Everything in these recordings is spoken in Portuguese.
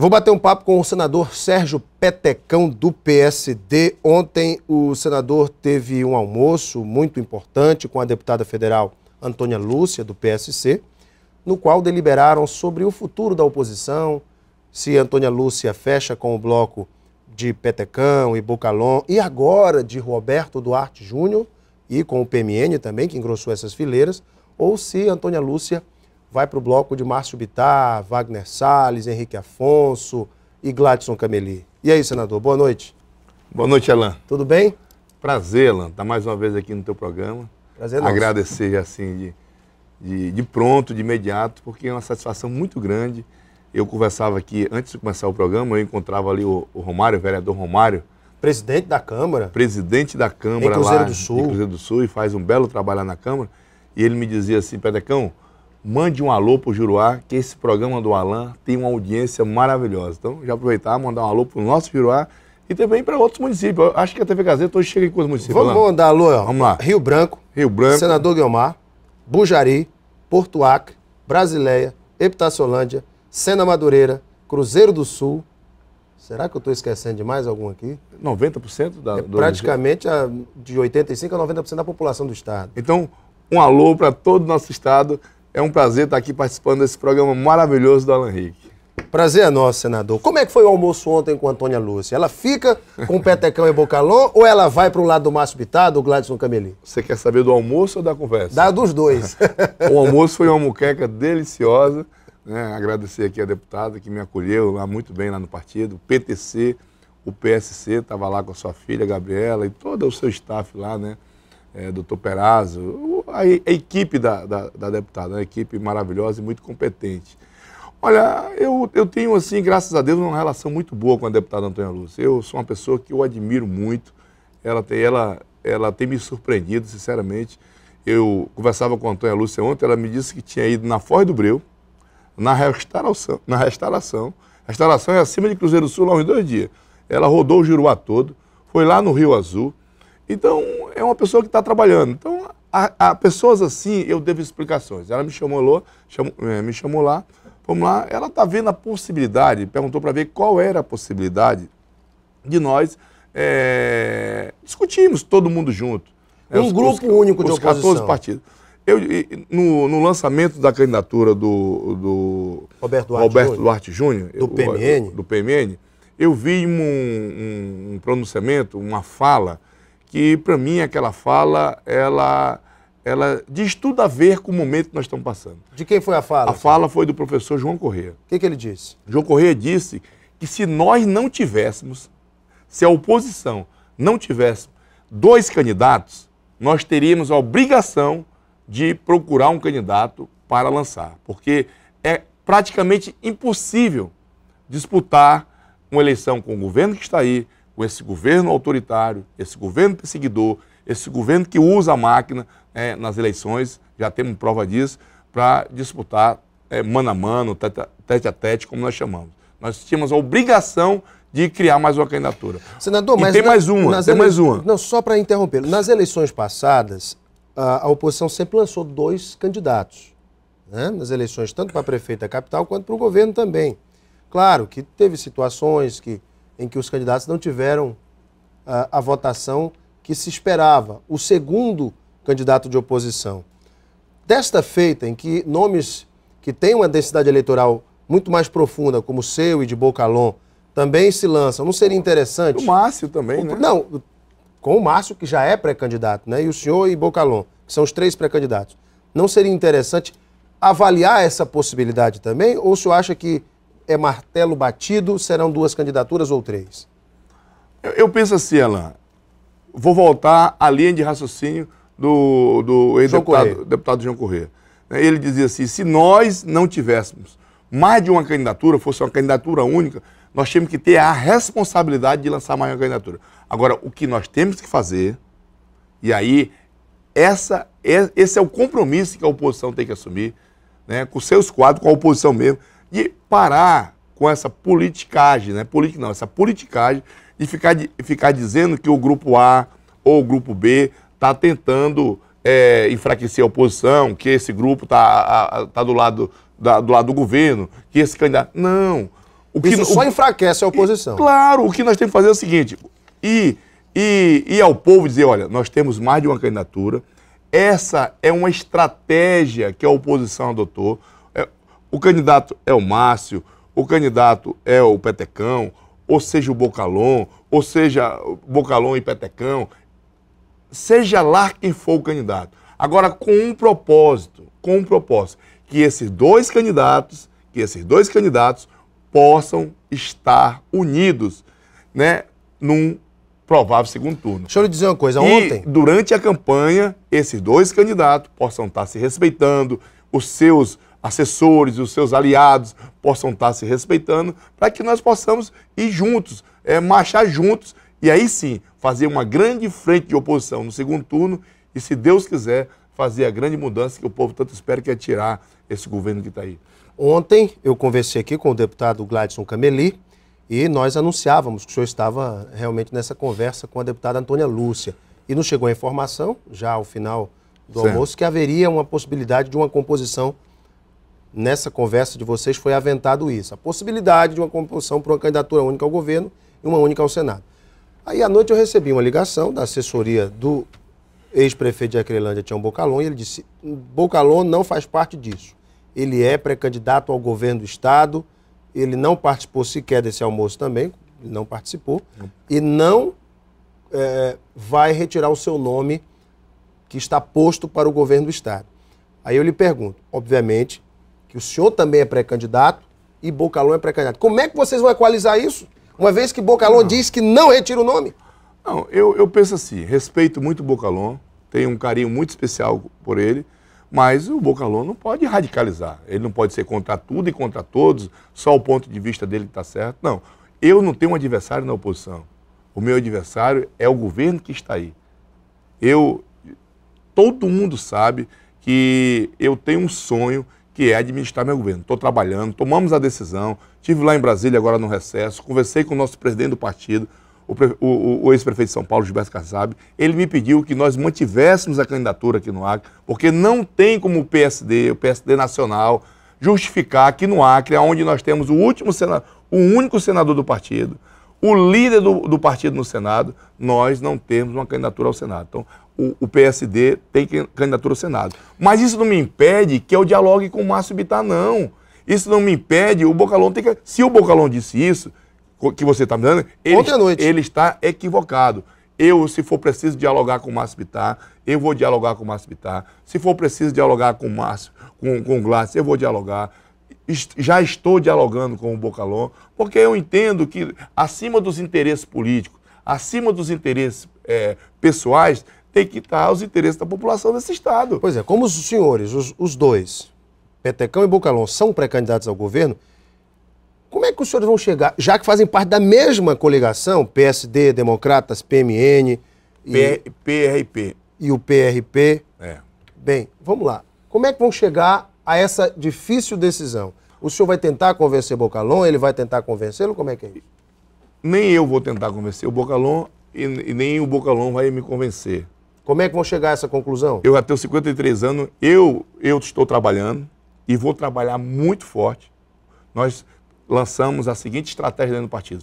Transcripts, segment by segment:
Vou bater um papo com o senador Sérgio Petecão, do PSD. Ontem o senador teve um almoço muito importante com a deputada federal Antônia Lúcia, do PSC, no qual deliberaram sobre o futuro da oposição, se Antônia Lúcia fecha com o bloco de Petecão e Bocalon, e agora de Roberto Duarte Júnior, e com o PMN também, que engrossou essas fileiras, ou se Antônia Lúcia vai para o bloco de Márcio Bittar, Wagner Salles, Henrique Afonso e Gladson Cameli. E aí, senador, boa noite. Boa noite, Alain. Tudo bem? Prazer, Alain, estar tá mais uma vez aqui no teu programa. Prazer é nosso. Agradecer, assim, de, de, de pronto, de imediato, porque é uma satisfação muito grande. Eu conversava aqui, antes de começar o programa, eu encontrava ali o, o Romário, o vereador Romário, Presidente da Câmara. Presidente da Câmara em Cruzeiro lá do Sul. em Cruzeiro do Sul e faz um belo trabalho lá na Câmara. E ele me dizia assim, Pedecão, mande um alô pro Juruá, que esse programa do Alain tem uma audiência maravilhosa. Então, já aproveitar, mandar um alô pro nosso Juruá e também para outros municípios. Eu acho que a TV Gazeta hoje chega com coisas municípios. Vamos, mandar alô, ó. Vamos lá. Rio Branco, Rio Branco, Senador Guiomar, Bujari, Porto Acre, Brasileia, Epitaciolândia, Sena Madureira, Cruzeiro do Sul. Será que eu estou esquecendo de mais algum aqui? 90% da... É praticamente a, de 85% a 90% da população do estado. Então, um alô para todo o nosso estado. É um prazer estar aqui participando desse programa maravilhoso do Alan Henrique. Prazer é nosso, senador. Como é que foi o almoço ontem com a Antônia Lúcia? Ela fica com o Petecão e Bocalon ou ela vai para o lado do Márcio Pitado ou Gladson Cameli? Você quer saber do almoço ou da conversa? Da dos dois. o almoço foi uma muqueca deliciosa. Né? Agradecer aqui a deputada que me acolheu lá muito bem lá no partido, o PTC, o PSC, estava lá com a sua filha, Gabriela, e todo o seu staff lá, né? É, doutor Perazzo, a, equipe da, da, da deputada, uma né? equipe maravilhosa e muito competente. Olha, eu, eu tenho, assim, graças a Deus, uma relação muito boa com a deputada Antônia Lúcia. Eu sou uma pessoa que eu admiro muito. Ela tem, ela, ela tem me surpreendido, sinceramente. Eu conversava com a Antônia Lúcia ontem, ela me disse que tinha ido na Foz do Breu, na restauração. Na restauração. Restauração é acima de Cruzeiro do Sul lá uns dois dias. Ela rodou o Juruá todo, foi lá no Rio Azul. Então, é uma pessoa que está trabalhando. Então, a, a, pessoas assim, eu devo explicações. Ela me chamou lá, chamou, é, me chamou lá, vamos lá. Ela está vendo a possibilidade, perguntou para ver qual era a possibilidade de nós é, discutirmos todo mundo junto. Né, um os, grupo os, único de os oposição. Os 14 partidos. Eu, no, no, lançamento da candidatura do, do Roberto Duarte, Roberto Duarte Júnior, do, PMN. do PMN, eu vi um, um, um pronunciamento, uma fala, que para mim aquela fala, ela ela diz tudo a ver com o momento que nós estamos passando. De quem foi a fala? A fala foi do professor João Corrêa. O que, que ele disse? João Corrêa disse que se nós não tivéssemos, se a oposição não tivesse dois candidatos, nós teríamos a obrigação de procurar um candidato para lançar, porque é praticamente impossível disputar uma eleição com o governo que está aí, com esse governo autoritário, esse governo perseguidor, esse governo que usa a máquina é, nas eleições, já temos prova disso, para disputar é, mano a mano, tete a tete, como nós chamamos. Nós tínhamos a obrigação de criar mais uma candidatura. Senador, e mas. Tem na, mais uma, tem ele... mais uma. Não, só para interromper. Nas eleições passadas, a, a, oposição sempre lançou dois candidatos. Né? Nas eleições, tanto para a prefeita capital quanto para o governo também. Claro que teve situações que, em que os candidatos não tiveram a, a votação que se esperava, o segundo candidato de oposição. Desta feita, em que nomes que têm uma densidade eleitoral muito mais profunda, como o seu e de Bocalon, também se lançam, não seria interessante? O Márcio também, o, né? Não, com o Márcio, que já é pré-candidato, né? E o senhor e Bocalon, que são os três pré-candidatos. Não seria interessante avaliar essa possibilidade também? Ou o senhor acha que é martelo batido, serão duas candidaturas ou três? Eu, eu penso assim, Alain vou voltar à linha de raciocínio do, do ex-deputado deputado João Corrêa. Ele dizia assim: se nós não tivéssemos mais de uma candidatura, fosse uma candidatura única, nós temos que ter a responsabilidade de lançar mais uma candidatura. Agora, o que nós temos que fazer, e aí essa, esse é o compromisso que a oposição tem que assumir, né, com seus quadros, com a oposição mesmo, de parar com essa politicagem, né? Política não, essa politicagem e ficar, ficar dizendo que o grupo A ou o grupo B está tentando é, enfraquecer a oposição, que esse grupo está tá do, lado, da, do lado do governo, que esse candidato. Não. O que Isso só o, enfraquece a oposição. E, claro, o que nós temos que fazer é o seguinte: e, e, e ao povo dizer, olha, nós temos mais de uma candidatura, essa é uma estratégia que a oposição adotou. É, o candidato é o Márcio, o candidato é o Petecão, ou seja o Bocalon, ou seja Bocalon e Petecão, seja lá quem for o candidato. Agora, com um propósito, com um propósito, que esses dois candidatos, que esses dois candidatos possam estar unidos, né, num provável segundo turno. Deixa eu lhe dizer uma coisa, ontem... E, durante a campanha, esses dois candidatos possam estar se respeitando, os seus assessores, os seus aliados possam estar tá se respeitando, para que nós possamos ir juntos, é, marchar juntos e aí sim fazer uma grande frente de oposição no segundo turno e, se Deus quiser, fazer a grande mudança que o povo tanto espera, que é tirar esse governo que está aí. Ontem eu conversei aqui com o deputado Gladson Cameli e nós anunciávamos que o senhor estava realmente nessa conversa com a deputada Antônia Lúcia. E nos chegou a informação, já ao final do certo. almoço, que haveria uma possibilidade de uma composição nessa conversa de vocês foi aventado isso, a possibilidade de uma composição para uma candidatura única ao governo e uma única ao Senado. Aí à noite eu recebi uma ligação da assessoria do ex-prefeito de Acrelândia, Tião Bocalon, e ele disse: Bocalon não faz parte disso. Ele é pré-candidato ao governo do Estado, ele não participou sequer desse almoço também, ele não participou, e não é, vai retirar o seu nome que está posto para o governo do Estado. Aí eu lhe pergunto, obviamente, que o senhor também é pré-candidato e Bocalon é pré-candidato. Como é que vocês vão equalizar isso? Uma vez que Bocalon diz que não retira o nome? Não, eu, eu penso assim, respeito muito o Bocalon, tenho um carinho muito especial por ele, mas o Bocalon não pode radicalizar. Ele não pode ser contra tudo e contra todos, só o ponto de vista dele está certo. Não, eu não tenho um adversário na oposição. O meu adversário é o governo que está aí. Eu, todo mundo sabe que eu tenho um sonho que é administrar meu governo. Estou trabalhando, tomamos a decisão, tive lá em Brasília agora no recesso, conversei com o nosso presidente do partido, o, o, o ex-prefeito de São Paulo, Gilberto Kassab, ele me pediu que nós mantivéssemos a candidatura aqui no Acre, porque não tem como o PSD, o PSD nacional, justificar que no Acre, é onde nós temos o último senador, o único senador do partido, o líder do, do, partido no Senado, nós não temos uma candidatura ao Senado. Então, o, o, PSD tem candidatura ao Senado. Mas isso não me impede que eu dialogue com o Márcio Bittar, não. Isso não me impede, o Bocalon tem que. Se o Bocalon disse isso, que você está me dando, ele, ele, está equivocado. Eu, se for preciso dialogar com o Márcio Bittar, eu vou dialogar com o Márcio Bittar. Se for preciso dialogar com o Márcio, com, com o Glácio, eu vou dialogar já estou dialogando com o Bocalon, porque eu entendo que acima dos interesses políticos, acima dos interesses é, pessoais, tem que estar os interesses da população desse Estado. Pois é, como os senhores, os, os dois, Petecão e Bocalon, são pré-candidatos ao governo, como é que os senhores vão chegar, já que fazem parte da mesma coligação, PSD, Democratas, PMN... E, PRP. E o PRP. É. Bem, vamos lá. Como é que vão chegar a essa difícil decisão? O senhor vai tentar convencer Bocalon? Ele vai tentar convencê-lo? Como é que é isso? Nem eu vou tentar convencer o Bocalon e, e nem o Bocalon vai me convencer. Como é que vão chegar a essa conclusão? Eu, até os 53 anos, eu, eu estou trabalhando e vou trabalhar muito forte. Nós lançamos a seguinte estratégia dentro do partido.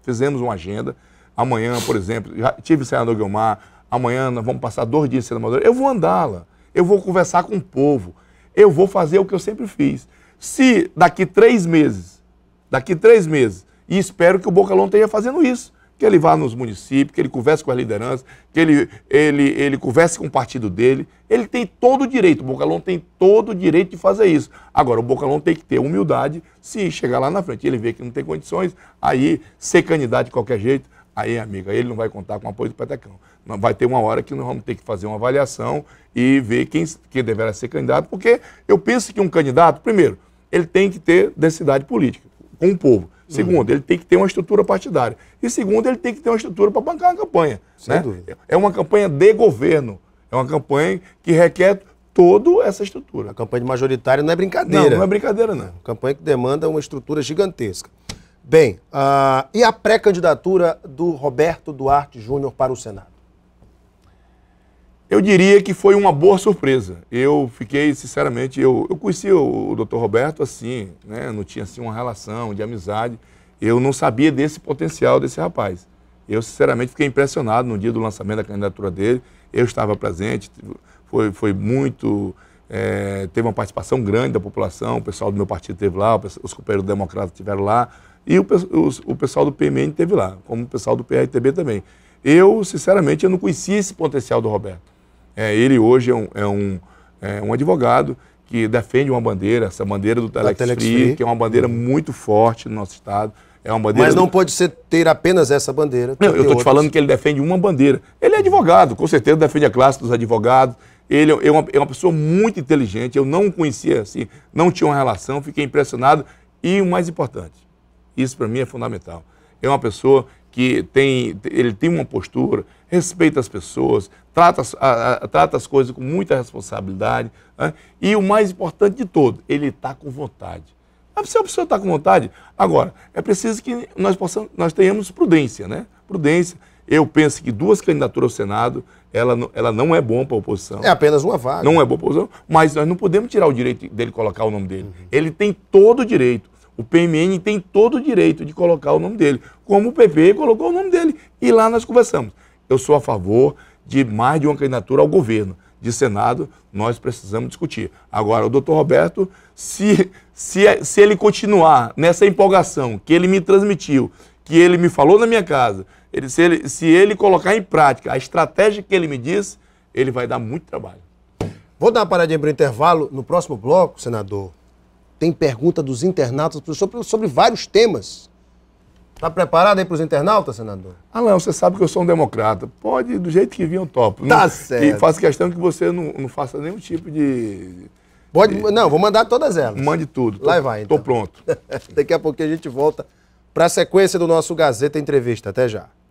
Fizemos, uma agenda. Amanhã, por exemplo, já tive o senador Guilmar. Amanhã nós vamos passar dois dias sendo senador. Eu vou andá-la. Eu vou conversar com o povo eu vou fazer o que eu sempre fiz. Se daqui três meses, daqui três meses, e espero que o Bocalon esteja fazendo isso, que ele vá nos municípios, que ele converse com a liderança, que ele, ele, ele converse com o partido dele. Ele tem todo o direito, o Bocalon tem todo o direito de fazer isso. Agora, o Bocalon tem que ter humildade, se chegar lá na frente ele vê que não tem condições, aí ser candidato de qualquer jeito, Aí, amiga, ele não vai contar com o apoio do Petecão. Vai ter uma hora que nós vamos ter que fazer uma avaliação e ver quem, quem deverá ser candidato, porque eu penso que um candidato, primeiro, ele tem que ter densidade política com o povo. Uhum. Segundo, uhum. ele tem que ter uma estrutura partidária. E segundo, ele tem que ter uma estrutura para bancar a campanha. Sem né? dúvida. É uma campanha de governo. É uma campanha que requer toda essa estrutura. A campanha majoritária não é brincadeira. Não, não é brincadeira, não. É campanha que demanda uma estrutura gigantesca. Bem, uh, e a pré-candidatura do Roberto Duarte Júnior para o Senado? Eu diria que foi uma boa surpresa. Eu fiquei, sinceramente, eu, eu conheci o, o doutor Roberto assim, né? não tinha assim uma relação de amizade. Eu não sabia desse potencial desse rapaz. Eu, sinceramente, fiquei impressionado no dia do lançamento da candidatura dele. Eu estava presente, foi, foi muito. É, teve uma participação grande da população, o pessoal do meu partido esteve lá, os companheiros democratas estiveram lá, e o, o, o pessoal do PMN esteve lá, como o pessoal do PRTB também. Eu, sinceramente, eu não conhecia esse potencial do Roberto. É, ele hoje é um, é, um, é um advogado que defende uma bandeira, essa bandeira do Telex, Telex Free, Free, que é uma bandeira muito forte no nosso estado. É uma bandeira Mas não do... pode ser ter apenas essa bandeira. Não, eu estou te falando que ele defende uma bandeira. Ele é advogado, com certeza defende a classe dos advogados. Ele é uma, é uma pessoa muito inteligente. Eu não conhecia assim, não tinha uma relação, fiquei impressionado. E o mais importante, isso para mim é fundamental. É uma pessoa que tem, ele tem uma postura, respeita as pessoas, trata, as, a, a, trata as coisas com muita responsabilidade. Né? E o mais importante de todo, ele está com vontade. Se a pessoa está com vontade, agora, é preciso que nós, possamos, nós tenhamos prudência, né? Prudência. Eu penso que duas candidaturas ao Senado, ela, ela não é bom para a oposição. É apenas uma vaga. Não é boa para a oposição, mas nós não podemos tirar o direito dele colocar o nome dele. Uhum. Ele tem todo o direito. O PMN tem todo o direito de colocar o nome dele, como o PP colocou o nome dele. E lá nós conversamos. Eu sou a favor de mais de uma candidatura ao governo. De Senado, nós precisamos discutir. Agora, o doutor Roberto, se, se, se ele continuar nessa empolgação que ele me transmitiu, que ele me falou na minha casa, ele, se, ele, se ele colocar em prática a estratégia que ele me disse, ele vai dar muito trabalho. Vou dar uma paradinha para o intervalo no próximo bloco, senador. Tem pergunta dos internautas sobre sobre vários temas. Está preparado aí para os internautas, senador? Ah, não, você sabe que eu sou um democrata. Pode, do jeito que vir, eu topo. Tá não, certo. E faço questão que você não, não faça nenhum tipo de. Pode, de... não, vou mandar todas elas. Mande tudo. Tô, Lá vai, então. pronto. Daqui a pouquinho a gente volta para a sequência do nosso Gazeta Entrevista. Até já.